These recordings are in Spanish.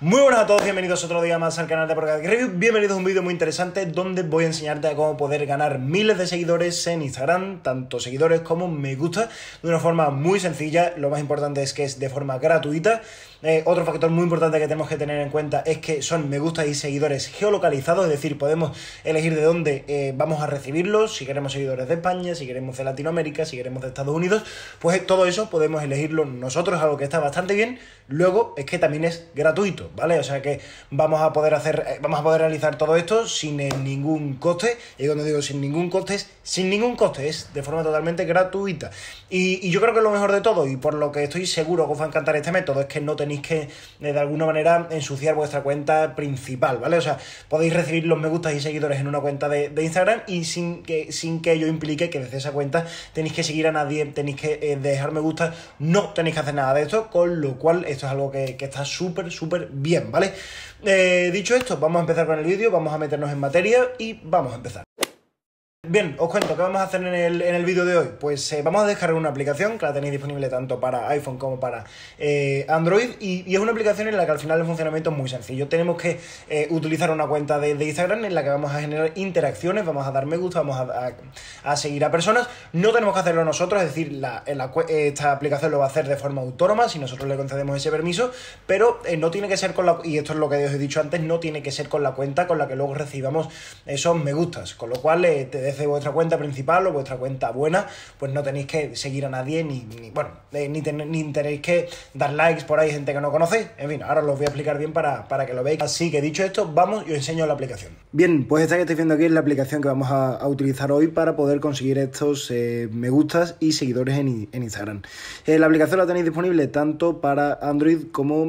Muy buenas a todos, bienvenidos otro día más al canal de de Review. Bienvenidos a un vídeo muy interesante donde voy a enseñarte a cómo poder ganar miles de seguidores en Instagram, tanto seguidores como me gusta, de una forma muy sencilla. Lo más importante es que es de forma gratuita eh, otro factor muy importante que tenemos que tener en cuenta es que son me gusta y seguidores geolocalizados, es decir, podemos elegir de dónde eh, vamos a recibirlos, si queremos seguidores de España, si queremos de Latinoamérica, si queremos de Estados Unidos, pues todo eso podemos elegirlo nosotros, algo que está bastante bien. Luego es que también es gratuito, ¿vale? O sea que vamos a poder hacer, eh, vamos a poder realizar todo esto sin ningún coste. Y cuando digo sin ningún coste es sin ningún coste, es de forma totalmente gratuita. Y, yo creo que lo mejor de todo, y por lo que estoy seguro que os va a encantar este método, es que no tenéis que eh, de alguna manera ensuciar vuestra cuenta principal, ¿vale? O sea, podéis recibir los me gustas y seguidores en una cuenta de, Instagram y sin que, sin que ello implique que desde esa cuenta tenéis que seguir a nadie, tenéis que eh, dejar me gusta, no tenéis que hacer nada de esto, con lo cual esto es algo que, está súper, súper bien, ¿vale? Eh, dicho esto, vamos a empezar con el vídeo, vamos a meternos en materia y vamos a empezar. Bien, os cuento qué vamos a hacer en el, vídeo de hoy. Pues eh, vamos a descargar una aplicación que la tenéis disponible tanto para iPhone como para eh, Android y, es una aplicación en la que al final el funcionamiento es muy sencillo. Tenemos que eh, utilizar una cuenta de, Instagram en la que vamos a generar interacciones, vamos a dar me gusta, vamos a, seguir a personas. No tenemos que hacerlo nosotros, es decir, esta aplicación lo va a hacer de forma autónoma si nosotros le concedemos ese permiso, pero no tiene que ser con la... Y esto es lo que os he dicho antes, no tiene que ser con la cuenta con la que luego recibamos esos me gustas, con lo cual te vuestra cuenta principal o vuestra cuenta buena, pues no tenéis que seguir a nadie ni, bueno, eh, ni, ni, tenéis que dar likes por ahí gente que no conocéis. En fin, ahora os lo voy a explicar bien para, para que lo veáis. Así que dicho esto, vamos y os enseño la aplicación. Bien, pues esta que estáis viendo aquí es la aplicación que vamos a, utilizar hoy para poder conseguir estos eh, me gustas y seguidores en, en Instagram. Eh, la aplicación la tenéis disponible tanto para Android como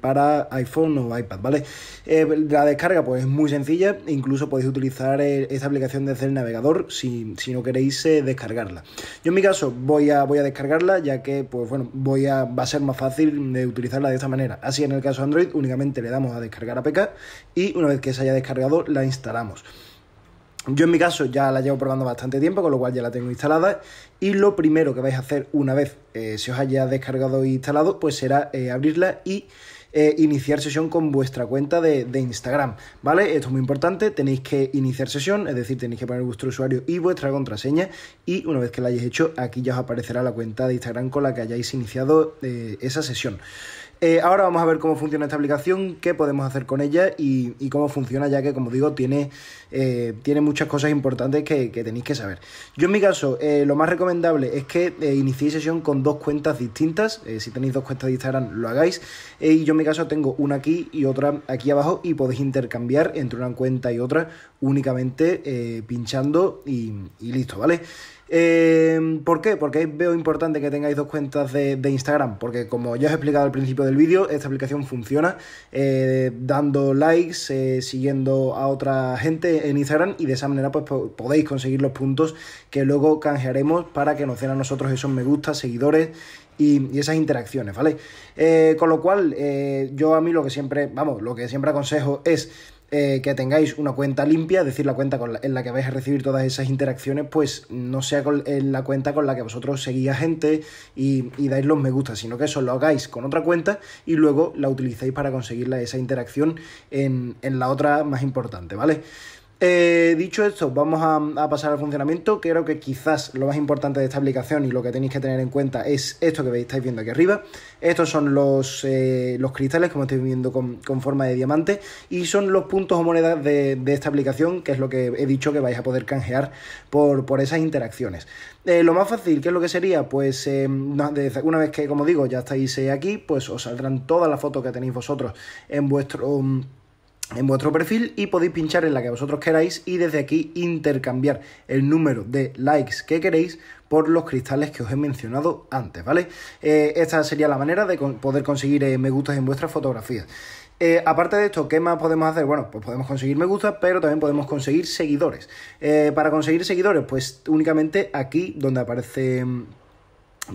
para iPhone o iPad, ¿vale? la descarga pues es muy sencilla, incluso podéis utilizar esta aplicación de el navegador si, no queréis eh, descargarla. Yo en mi caso voy a, voy a descargarla ya que pues bueno, voy a, va a ser más fácil de utilizarla de esta manera. Así en el caso Android únicamente le damos a descargar APK y una vez que se haya descargado la instalamos. Yo en mi caso ya la llevo probando bastante tiempo, con lo cual ya la tengo instalada. Y lo primero que vais a hacer una vez eh, se os haya descargado e instalado, pues será eh, abrirla y eh, iniciar sesión con vuestra cuenta de, Instagram, ¿vale? Esto es muy importante, tenéis que iniciar sesión, es decir, tenéis que poner vuestro usuario y vuestra contraseña y una vez que la hayáis hecho, aquí ya os aparecerá la cuenta de Instagram con la que hayáis iniciado eh, esa sesión. Eh, ahora vamos a ver cómo funciona esta aplicación, qué podemos hacer con ella y, cómo funciona, ya que como digo, tiene, eh, tiene muchas cosas importantes que, tenéis que saber. Yo en mi caso, eh, lo más recomendable es que iniciéis sesión con dos cuentas distintas. si tenéis dos cuentas de Instagram, lo hagáis. y yo en mi caso tengo una aquí y otra aquí abajo y podéis intercambiar entre una cuenta y otra únicamente pinchando y listo, ¿vale? Em, ¿Por qué? Porque veo importante que tengáis dos cuentas de, Instagram, porque como ya os he explicado al principio del vídeo, esta aplicación funciona eh, dando likes, eh, siguiendo a otra gente en Instagram y de esa manera pues podéis conseguir los puntos que luego canjearemos para que nos den a nosotros esos me gusta, seguidores y, esas interacciones, ¿vale? Eh, con lo cual, eh, yo a mí lo que siempre, vamos, lo que siempre aconsejo es eh, que tengáis una cuenta limpia, es decir, la cuenta en la que vais a recibir todas esas interacciones, pues no sea la cuenta con la que vosotros seguís a gente y, dais los me gusta, sino que eso lo hagáis con otra cuenta y luego la utilicéis para conseguir esa interacción en, en la otra más importante, ¿vale? Eh, dicho esto, vamos a, pasar al funcionamiento. Creo que quizás lo más importante de esta aplicación y lo que tenéis que tener en cuenta es esto que estáis viendo aquí arriba. Estos son los, eh, los cristales, como estáis viendo, con, forma de diamante. Y son los puntos o monedas de, esta aplicación, que es lo que he dicho que vais a poder canjear por, por esas interacciones. Eh, lo más fácil, ¿qué es lo que sería? Pues una vez que, como digo, ya estáis aquí, pues os saldrán todas las fotos que tenéis vosotros en vuestro... Mm, en vuestro perfil y podéis pinchar en la que vosotros queráis y desde aquí intercambiar el número de likes que queréis por los cristales que os he mencionado antes, ¿vale? Eh, esta sería la manera de poder conseguir eh, me gustas en vuestras fotografías. Eh, aparte de esto, ¿qué más podemos hacer? Bueno, pues podemos conseguir me gustas, pero también podemos conseguir seguidores. para conseguir seguidores, pues únicamente aquí donde aparece... Mm,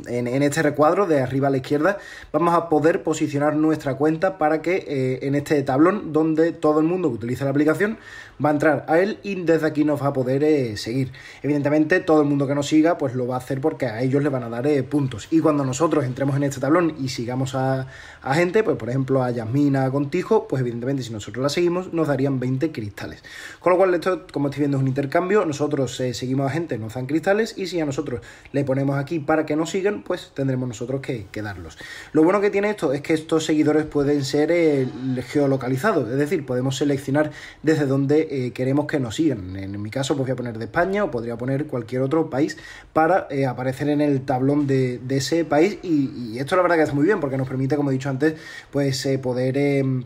en, este recuadro de arriba a la izquierda vamos a poder posicionar nuestra cuenta para que eh, en este tablón donde todo el mundo que utiliza la aplicación va a entrar a él y desde aquí nos va a poder eh, seguir. Evidentemente todo el mundo que nos siga pues lo va a hacer porque a ellos le van a dar eh, puntos y cuando nosotros entremos en este tablón y sigamos a, gente, pues por ejemplo a Yasmina Contijo, pues evidentemente si nosotros la seguimos nos darían 20 cristales. Con lo cual esto como estoy viendo es un intercambio, nosotros seguimos a gente, nos dan cristales y si a nosotros le ponemos aquí para que nos siga pues tendremos nosotros que, quedarlos darlos. Lo bueno que tiene esto es que estos seguidores pueden ser eh, geolocalizados, es decir, podemos seleccionar desde donde eh, queremos que nos sigan. En mi caso, podría pues voy a poner de España o podría poner cualquier otro país para eh, aparecer en el tablón de, ese país. Y, esto la verdad que es muy bien porque nos permite, como he dicho antes, pues poder em,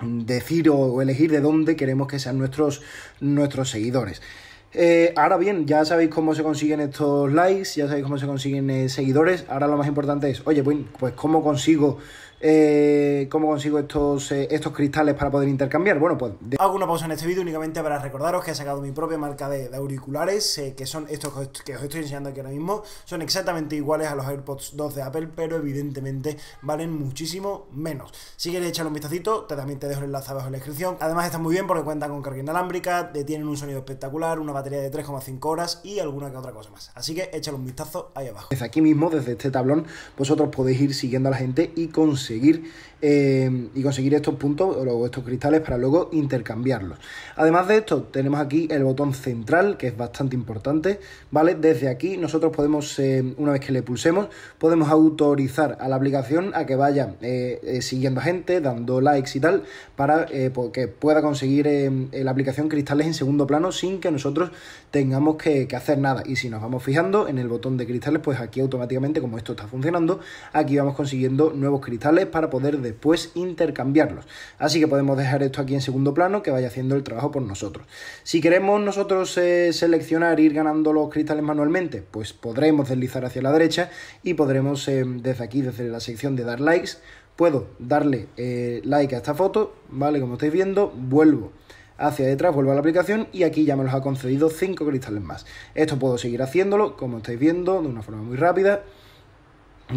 decir o, elegir de dónde queremos que sean nuestros, nuestros seguidores. Eh, ahora bien, ya sabéis cómo se consiguen estos likes, ya sabéis cómo se consiguen eh, seguidores. Ahora lo más importante es, oye, pues, pues cómo consigo eh, cómo consigo estos, eh, estos cristales para poder intercambiar. Bueno, pues... De... Hago una pausa en este vídeo únicamente para recordaros que he sacado mi propia marca de, auriculares, eh, que son estos que os, estoy enseñando aquí ahora mismo, son exactamente iguales a los AirPods 2 de Apple, pero evidentemente valen muchísimo menos. Si quieres echarle un vistacito, también te dejo el enlace abajo en la descripción. Además están muy bien porque cuentan con carga inalámbrica, tienen un sonido espectacular, una batería de 3,5 horas y alguna que otra cosa más. Así que échale un vistazo ahí abajo. Desde aquí mismo, desde este tablón, vosotros podéis ir siguiendo a la gente y conseguir eh, y conseguir estos puntos o estos cristales para luego intercambiarlos. Además de esto, tenemos aquí el botón central, que es bastante importante, ¿vale? Desde aquí nosotros podemos, eh, una vez que le pulsemos, podemos autorizar a la aplicación a que vaya eh, siguiendo a gente, dando likes y tal, para que pueda conseguir la aplicación cristales en segundo plano sin que nosotros tengamos que hacer nada. Y si nos vamos fijando en el botón de cristales, pues aquí automáticamente, como esto está funcionando, aquí vamos consiguiendo nuevos cristales para poder después intercambiarlos. Así que podemos dejar esto aquí en segundo plano que vaya haciendo el trabajo por nosotros. Si queremos nosotros eh, seleccionar ir ganando los cristales manualmente, pues podremos deslizar hacia la derecha y podremos eh, desde aquí, desde la sección de dar likes, puedo darle eh, like a esta foto, ¿vale? Como estáis viendo, vuelvo hacia detrás, vuelvo a la aplicación y aquí ya me los ha concedido 5 cristales más. Esto puedo seguir haciéndolo, como estáis viendo, de una forma muy rápida.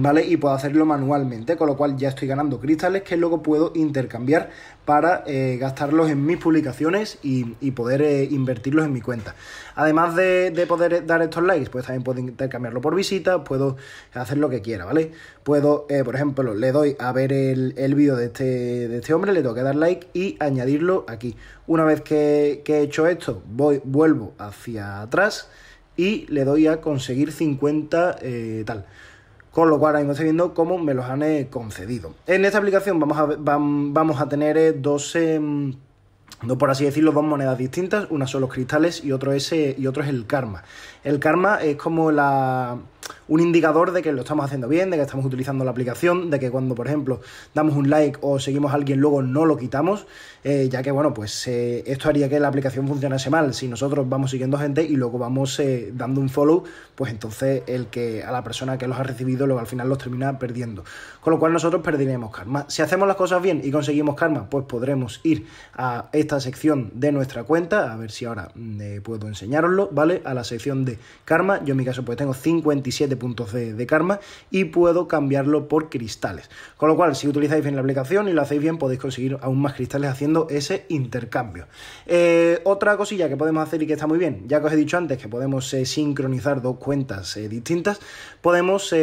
¿vale? Y puedo hacerlo manualmente, con lo cual ya estoy ganando cristales que luego puedo intercambiar para eh, gastarlos en mis publicaciones y, poder eh, invertirlos en mi cuenta. Además de, poder dar estos likes, pues también puedo intercambiarlo por visita, puedo hacer lo que quiera, ¿vale? Puedo, eh, por ejemplo, le doy a ver el, vídeo este, de este, hombre, le tengo que dar like y añadirlo aquí. Una vez que, he hecho esto, voy, vuelvo hacia atrás y le doy a conseguir 50 tal con lo cual ahí me estoy viendo cómo me los han eh, concedido. En esta aplicación vamos a, vamos a tener eh, em, dos, por así decirlo, dos monedas distintas, una son los cristales y otro, eh, y otro es el karma. El karma es como un indicador de que lo estamos haciendo bien, de que estamos utilizando la aplicación, de que cuando, por ejemplo, damos un like o seguimos a alguien, luego no lo quitamos, eh, ya que, bueno, pues eh, esto haría que la aplicación funcionase mal. Si nosotros vamos siguiendo gente y luego vamos eh, dando un follow, pues entonces el que a la persona que los ha recibido, luego al final los termina perdiendo. Con lo cual nosotros perderemos karma. Si hacemos las cosas bien y conseguimos karma, pues podremos ir a esta sección de nuestra cuenta, a ver si ahora mm, puedo enseñároslo, ¿vale? A la sección de karma. Yo en mi caso pues tengo 57 puntos de, karma y puedo cambiarlo por cristales. Con lo cual, si utilizáis bien la aplicación y lo hacéis bien, podéis conseguir aún más cristales haciendo ese intercambio. Eh, otra cosilla que podemos hacer y que está muy bien, ya que os he dicho antes que podemos eh, sincronizar dos cuentas eh, distintas, podemos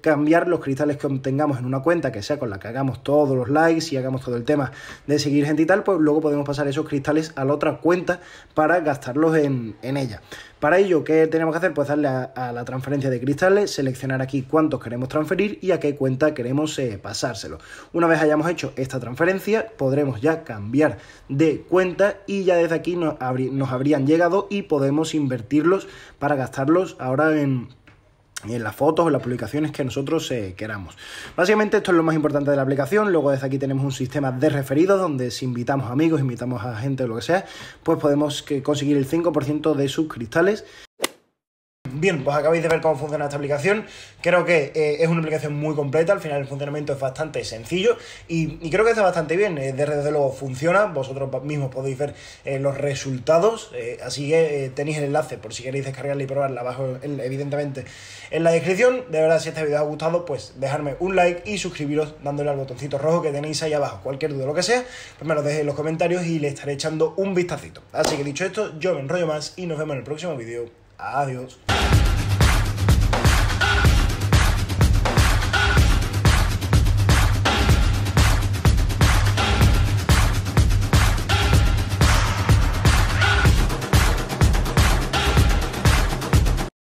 cambiar los cristales que obtengamos en una cuenta, que sea con la que hagamos todos los likes y hagamos todo el tema de seguir gente y tal, pues luego podemos pasar esos cristales a la otra cuenta para gastarlos en ella. Para ello, ¿qué tenemos que hacer? Pues darle a, la transferencia de cristales, seleccionar aquí cuántos queremos transferir y a qué cuenta queremos eh, pasárselo. Una vez hayamos hecho esta transferencia, podremos ya cambiar de cuenta y ya desde aquí nos habrían llegado y podemos invertirlos para gastarlos ahora en en las fotos o las publicaciones que nosotros eh, queramos. Básicamente esto es lo más importante de la aplicación, luego desde aquí tenemos un sistema de referidos donde si invitamos amigos, invitamos a gente o lo que sea, pues podemos conseguir el 5% de sus cristales. Bien, pues acabáis de ver cómo funciona esta aplicación. Creo que eh, es una aplicación muy completa, al final el funcionamiento es bastante sencillo y, creo que está bastante bien. Eh, desde, luego funciona, vosotros mismos podéis ver eh, los resultados, así que tenéis el enlace por si queréis descargarla y probarla abajo, evidentemente, en la descripción. De verdad, si este vídeo os ha gustado, pues dejarme un like y suscribiros dándole al botoncito rojo que tenéis ahí abajo. Cualquier duda, lo que sea, pues me lo dejéis en los comentarios y le estaré echando un vistacito. Así que dicho esto, yo me enrollo más y nos vemos en el próximo vídeo. Adiós.